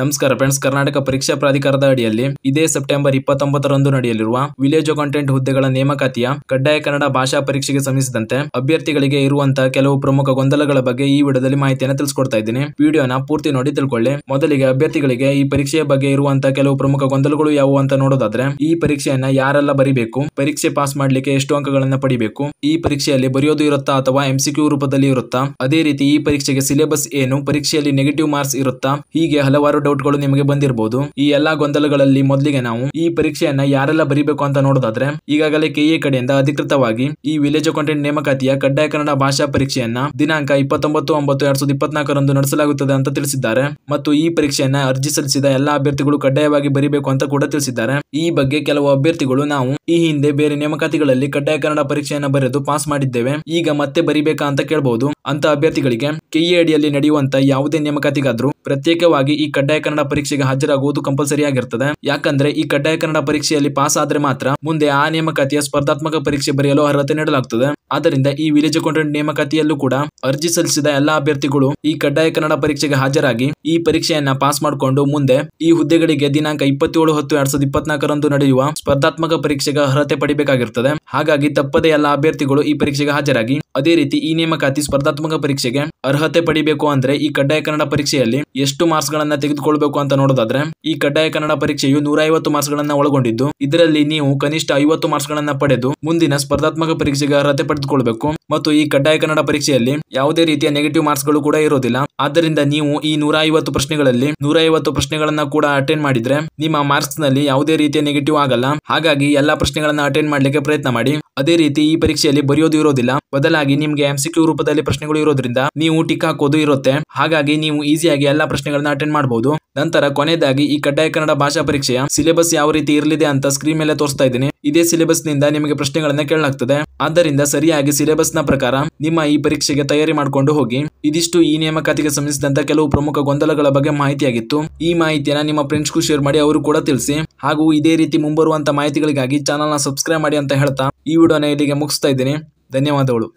ನಮಸ್ಕಾರ ಫ್ರೆಂಡ್ಸ್ ಕರ್ನಾಟಕ ಪರೀಕ್ಷಾ ಪ್ರಾಧಿಕಾರದ ಅಡಿಯಲ್ಲಿ ಇದೇ ಸೆಪ್ಟೆಂಬರ್ ಇಪ್ಪತ್ತೊಂಬತ್ತರಂದು ನಡೆಯಲಿರುವ ವಿಲೇಜ್ ಕಂಟೆಂಟ್ ಹುದ್ದೆಗಳ ನೇಮಕಾತಿಯ ಕಡ್ಡಾಯ ಕನ್ನಡ ಭಾಷಾ ಪರೀಕ್ಷೆಗೆ ಸಂಬಂಧಿಸಿದಂತೆ ಅಭ್ಯರ್ಥಿಗಳಿಗೆ ಇರುವಂತಹ ಕೆಲವು ಪ್ರಮುಖ ಗೊಂದಲಗಳ ಬಗ್ಗೆ ಈ ವಿಡಿಯೋದಲ್ಲಿ ಮಾಹಿತಿಯನ್ನು ತಿಳಿಸ್ಕೊಡ್ತಾ ಇದ್ದೀನಿ ವಿಡಿಯೋನ ಪೂರ್ತಿ ನೋಡಿ ತಿಳ್ಕೊಳ್ಳಿ ಮೊದಲಿಗೆ ಅಭ್ಯರ್ಥಿಗಳಿಗೆ ಈ ಪರೀಕ್ಷೆಯ ಬಗ್ಗೆ ಇರುವಂತಹ ಕೆಲವು ಪ್ರಮುಖ ಗೊಂದಲಗಳು ಯಾವುವು ಅಂತ ನೋಡೋದಾದ್ರೆ ಈ ಪರೀಕ್ಷೆಯನ್ನ ಯಾರೆಲ್ಲ ಬರೀಬೇಕು ಪರೀಕ್ಷೆ ಪಾಸ್ ಮಾಡಲಿಕ್ಕೆ ಎಷ್ಟು ಅಂಕಗಳನ್ನ ಪಡಿಬೇಕು ಈ ಪರೀಕ್ಷೆಯಲ್ಲಿ ಬರೆಯೋದು ಇರುತ್ತಾ ಅಥವಾ ಎಂಸಿಕ್ಯೂ ರೂಪದಲ್ಲಿ ಇರುತ್ತಾ ಅದೇ ರೀತಿ ಈ ಪರೀಕ್ಷೆಗೆ ಸಿಲೆಬಸ್ ಏನು ಪರೀಕ್ಷೆಯಲ್ಲಿ ನೆಗೆಟಿವ್ ಮಾರ್ಕ್ಸ್ ಇರುತ್ತಾ ಹೀಗೆ ಹಲವಾರು ಗಳು ನಿಮಗೆ ಬಂದಿರಬಹುದು ಈ ಎಲ್ಲಾ ಗೊಂದಲಗಳಲ್ಲಿ ಮೊದಲಿಗೆ ನಾವು ಈ ಪರೀಕ್ಷೆಯನ್ನ ಯಾರೆಲ್ಲ ಬರೀಬೇಕು ಅಂತ ನೋಡೋದಾದ್ರೆ ಈಗಾಗಲೇ ಕೆಎ ಕಡೆಯಿಂದ ಅಧಿಕೃತವಾಗಿ ಈ ವಿಲೇಜ್ ಅಕೌಂಟೆಂಟ್ ನೇಮಕಾತಿಯ ಕಡ್ಡಾಯ ಕನ್ನಡ ಭಾಷಾ ಪರೀಕ್ಷೆಯನ್ನ ದಿನಾಂಕ ಇಪ್ಪತ್ತೊಂಬತ್ತು ಒಂಬತ್ತು ಎರಡ್ ಸಾವಿರದ ಇಪ್ಪತ್ನಾಲ್ಕರಂದು ನಡೆಸಲಾಗುತ್ತದೆ ಅಂತ ತಿಳಿಸಿದ್ದಾರೆ ಮತ್ತು ಈ ಪರೀಕ್ಷೆಯನ್ನ ಅರ್ಜಿ ಸಲ್ಲಿಸಿದ ಎಲ್ಲಾ ಅಭ್ಯರ್ಥಿಗಳು ಕಡ್ಡಾಯವಾಗಿ ಬರೀಬೇಕು ಅಂತ ಕೂಡ ತಿಳಿಸಿದ್ದಾರೆ ಈ ಬಗ್ಗೆ ಕೆಲವು ಅಭ್ಯರ್ಥಿಗಳು ನಾವು ಈ ಹಿಂದೆ ಬೇರೆ ನೇಮಕಾತಿಗಳಲ್ಲಿ ಕಡ್ಡಾಯ ಕನ್ನಡ ಪರೀಕ್ಷೆಯನ್ನು ಬರೆದು ಪಾಸ್ ಮಾಡಿದ್ದೇವೆ ಈಗ ಮತ್ತೆ ಬರೀಬೇಕಾ ಅಂತ ಕೇಳಬಹುದು ಅಂತ ಅಭ್ಯರ್ಥಿಗಳಿಗೆ ಕೆಇ ಅಡಿಯಲ್ಲಿ ನಡೆಯುವಂತ ಯಾವುದೇ ನೇಮಕಾತಿಗಾದ್ರೂ ಪ್ರತ್ಯೇಕವಾಗಿ ಈ ಕಡ್ಡಾಯ ಕನ್ನಡ ಪರೀಕ್ಷೆಗೆ ಹಾಜರಾಗುವುದು ಕಂಪಲ್ಸರಿ ಆಗಿರ್ತದೆ ಯಾಕಂದ್ರೆ ಈ ಕಡ್ಡಾಯ ಕನ್ನಡ ಪರೀಕ್ಷೆಯಲ್ಲಿ ಪಾಸ್ ಆದ್ರೆ ಮಾತ್ರ ಮುಂದೆ ಆ ನೇಮಕಾತಿಯ ಸ್ಪರ್ಧಾತ್ಮಕ ಪರೀಕ್ಷೆ ಬರೆಯಲು ಅರ್ಹತೆ ನೀಡಲಾಗುತ್ತದೆ ಆದ್ದರಿಂದ ಈ ವಿಲೇಜ್ ಅಕೌಂಟೆಂಟ್ ನೇಮಕಾತಿಯಲ್ಲೂ ಕೂಡ ಅರ್ಜಿ ಸಲ್ಲಿಸಿದ ಎಲ್ಲಾ ಅಭ್ಯರ್ಥಿಗಳು ಈ ಕಡ್ಡಾಯ ಕನ್ನಡ ಪರೀಕ್ಷೆಗೆ ಹಾಜರಾಗಿ ಈ ಪರೀಕ್ಷೆಯನ್ನ ಪಾಸ್ ಮಾಡಿಕೊಂಡು ಮುಂದೆ ಈ ಹುದ್ದೆಗಳಿಗೆ ದಿನಾಂಕ ಇಪ್ಪತ್ತೇಳು ಹತ್ತು ಎರಡ್ ಸಾವಿರದ ಇಪ್ಪತ್ನಾಲ್ಕರಂದು ನಡೆಯುವ ಸ್ಪರ್ಧಾತ್ಮಕ ಪರೀಕ್ಷೆಗೆ ಅರ್ಹತೆ ಪಡಿಬೇಕಾಗಿರುತ್ತದೆ ಹಾಗಾಗಿ ತಪ್ಪದೇ ಎಲ್ಲ ಅಭ್ಯರ್ಥಿಗಳು ಈ ಪರೀಕ್ಷೆಗೆ ಹಾಜರಾಗಿ ಅದೇ ರೀತಿ ಈ ನೇಮಕಾತಿ ಸ್ಪರ್ಧಾತ್ಮಕ ಪರೀಕ್ಷೆಗೆ ಅರ್ಹತೆ ಪಡಿಬೇಕು ಅಂದ್ರೆ ಈ ಕಡ್ಡಾಯ ಕನ್ನಡ ಪರೀಕ್ಷೆಯಲ್ಲಿ ಎಷ್ಟು ಮಾರ್ಕ್ಸ್ ಗಳನ್ನ ತೆಗೆದುಕೊಳ್ಬೇಕು ಅಂತ ನೋಡೋದಾದ್ರೆ ಈ ಕಡ್ಡಾಯ ಕನ್ನಡ ಪರೀಕ್ಷೆಯು ನೂರ ಐವತ್ತು ಮಾರ್ಕ್ಸ್ ಗಳನ್ನ ಒಳಗೊಂಡಿದ್ದು ಇದರಲ್ಲಿ ನೀವು ಕನಿಷ್ಠ ಐವತ್ತು ಮಾರ್ಕ್ಸ್ ಗಳನ್ನ ಪಡೆದು ಮುಂದಿನ ಸ್ಪರ್ಧಾತ್ಮಕ ಪರೀಕ್ಷೆಗೆ ಅರ್ಹತೆ ಪಡೆದುಕೊಳ್ಬೇಕು ಮತ್ತು ಈ ಕಡ್ಡಾಯ ಕನ್ನಡ ಪರೀಕ್ಷೆಯಲ್ಲಿ ಯಾವುದೇ ರೀತಿಯ ನೆಗೆಟಿವ್ ಮಾರ್ಕ್ಸ್ ಗಳು ಕೂಡ ಇರೋದಿಲ್ಲ ಆದ್ದರಿಂದ ನೀವು ಈ ನೂರ ಐವತ್ತು ಪ್ರಶ್ನೆಗಳಲ್ಲಿ ನೂರ ಐವತ್ತು ಪ್ರಶ್ನೆಗಳನ್ನ ಕೂಡ ಅಟೆಂಡ್ ಮಾಡಿದ್ರೆ ನಿಮ್ಮ ಮಾರ್ಕ್ಸ್ ನಲ್ಲಿ ಯಾವುದೇ ರೀತಿಯ ನೆಗೆಟಿವ್ ಆಗಲ್ಲ ಹಾಗಾಗಿ ಎಲ್ಲಾ ಪ್ರಶ್ನೆಗಳನ್ನ ಅಟೆಂಡ್ ಮಾಡಲಿಕ್ಕೆ ಪ್ರಯತ್ನ ಮಾಡಿ ಅದೇ ರೀತಿ ಈ ಪರೀಕ್ಷೆಯಲ್ಲಿ ಬರೆಯೋದು ಇರೋದಿಲ್ಲ ಬದಲಾಗಿ ನಿಮಗೆ ಎಂಸಿಕ್ಯೂ ರೂಪದಲ್ಲಿ ಪ್ರಶ್ನೆಗಳು ಇರೋದ್ರಿಂದ ನೀವು ಟಿಕ್ ಹಾಕೋದು ಇರುತ್ತೆ ಹಾಗಾಗಿ ನೀವು ಈಸಿಯಾಗಿ ಎಲ್ಲಾ ಪ್ರಶ್ನೆಗಳನ್ನ ಅಟೆಂಡ್ ಮಾಡಬಹುದು ನಂತರ ಕೊನೆಯದಾಗಿ ಈ ಕಡ್ಡಾಯ ಕನ್ನಡ ಭಾಷಾ ಪರೀಕ್ಷೆಯ ಸಿಲೆಬಸ್ ಯಾವ ರೀತಿ ಇರಲಿದೆ ಅಂತ ಸ್ಕ್ರೀನ್ ಮೇಲೆ ತೋರಿಸ್ತಾ ಇದ್ದೀನಿ ಇದೇ ಸಿಲೆಬಸ್ ನಿಂದ ನಿಮಗೆ ಪ್ರಶ್ನೆಗಳನ್ನ ಕೇಳಲಾಗ್ತದೆ ಆದ್ದರಿಂದ ಸರಿಯಾಗಿ ಸಿಲೆಬಸ್ ನ ಪ್ರಕಾರ ನಿಮ್ಮ ಈ ಪರೀಕ್ಷೆಗೆ ತಯಾರಿ ಮಾಡಿಕೊಂಡು ಹೋಗಿ ಇದಿಷ್ಟು ಈ ನೇಮಕಾತಿಗೆ ಸಂಬಂಧಿಸಿದಂತ ಕೆಲವು ಪ್ರಮುಖ ಗೊಂದಲಗಳ ಬಗ್ಗೆ ಮಾಹಿತಿಯಾಗಿತ್ತು ಈ ಮಾಹಿತಿಯನ್ನ ನಿಮ್ಮ ಫ್ರೆಂಡ್ಸ್ಗೂ ಶೇರ್ ಮಾಡಿ ಅವರು ಕೂಡ ತಿಳಿಸಿ ಹಾಗೂ ಇದೇ ರೀತಿ ಮುಂಬರುವಂತ ಮಾಹಿತಿಗಳಿಗಾಗಿ ನ ಸಬ್ಸ್ಕ್ರೈಬ್ ಮಾಡಿ ಅಂತ ಹೇಳ್ತಾ ಈ ವಿಡಿಯೋನ ಇಲ್ಲಿಗೆ ಮುಗಿಸ್ತಾ ಇದ್ದೀನಿ ಧನ್ಯವಾದಗಳು